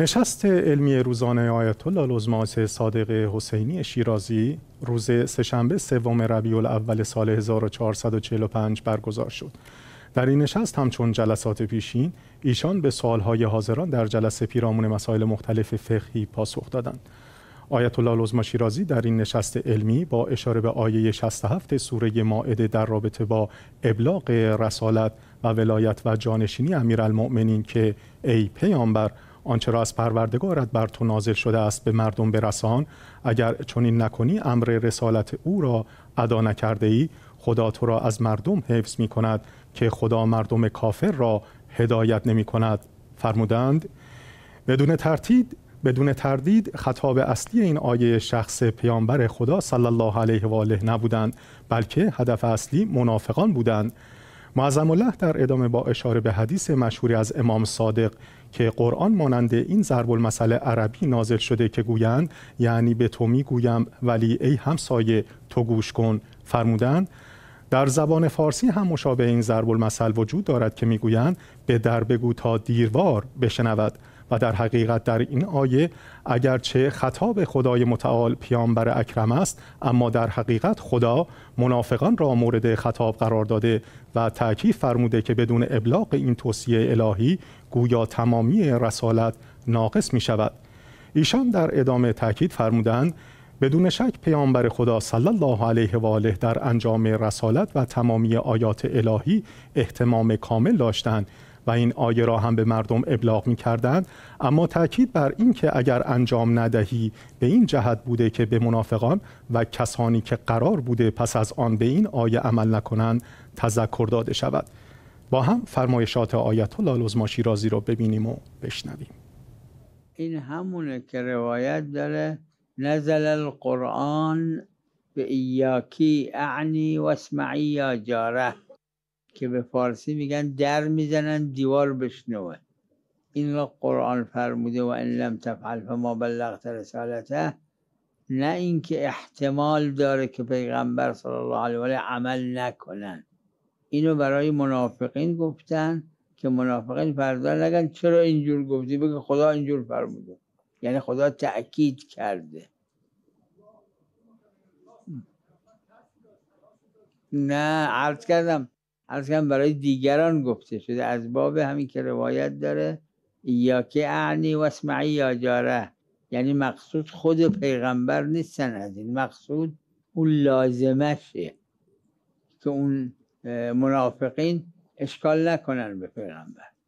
نشست علمی روزانه آیت الله العظمی صادق حسینی شیرازی روز سهشنبه سوم ربیع اول سال 1445 برگزار شد. در این نشست همچون جلسات پیشین ایشان به سوالهای حاضران در جلسه پیرامون مسائل مختلف فقهی پاسخ دادند. آیت الله شیرازی در این نشست علمی با اشاره به آیه 67 سوره مائده در رابطه با ابلاغ رسالت و ولایت و جانشینی امیرالمؤمنین که ای پیامبر آنچه را از پروردگارت بر تو نازل شده است به مردم برسان اگر چنین نکنی امر رسالت او را ادا نکرده ای خدا تو را از مردم حفظ می کند که خدا مردم کافر را هدایت نمی فرمودند بدون ترتیب بدون تردید خطاب اصلی این آیه شخص پیامبر خدا صلی الله علیه و آله نبودند بلکه هدف اصلی منافقان بودند معظم الله در ادامه با اشاره به حدیث مشهوری از امام صادق که قرآن ماننده این ضرب المثل عربی نازل شده که گویند یعنی به تو میگویم ولی ای همسایه تو گوش کن فرمودند در زبان فارسی هم مشابه این ضرب المثل وجود دارد که میگویند به در بگو تا دیروار بشنود و در حقیقت در این آیه اگرچه خطاب خدای متعال پیامبر اکرم است اما در حقیقت خدا منافقان را مورد خطاب قرار داده و تاکید فرموده که بدون ابلاغ این توصیه الهی گویا تمامی رسالت ناقص می شود ایشان در ادامه تاکید فرمودند بدون شک پیامبر خدا صلی الله علیه و آله در انجام رسالت و تمامی آیات الهی احتمام کامل داشتند و این آیه را هم به مردم ابلاغ می کردند اما تاکید بر این که اگر انجام ندهی به این جهت بوده که به منافقان و کسانی که قرار بوده پس از آن به این آیه عمل نکنند تذکر داده شود با هم فرمایشات آیت الله لزما رازی را ببینیم و بشنویم این همونه که روایت داره نزل القرآن به ایاکی اعنی و اسمعی یا جاره که به فارسی میگن در میزنن دیوار بشنوه این را قرآن فرموده و ان لم تفعل فما بلغت رسالته نه اینکه احتمال داره که پیغمبر صلی الله علیه و آله عمل نکنن اینو برای منافقین گفتن که منافقین فردا نگن چرا اینجور گفتی بگه خدا اینجور فرموده یعنی خدا تأکید کرده نه عرض کردم از کم برای دیگران گفته شده از باب همین که روایت داره که اعنی و اسمعی یا جاره یعنی مقصود خود پیغمبر نیستن از این مقصود اون لازمشه که اون منافقین اشکال نکنن به پیغمبر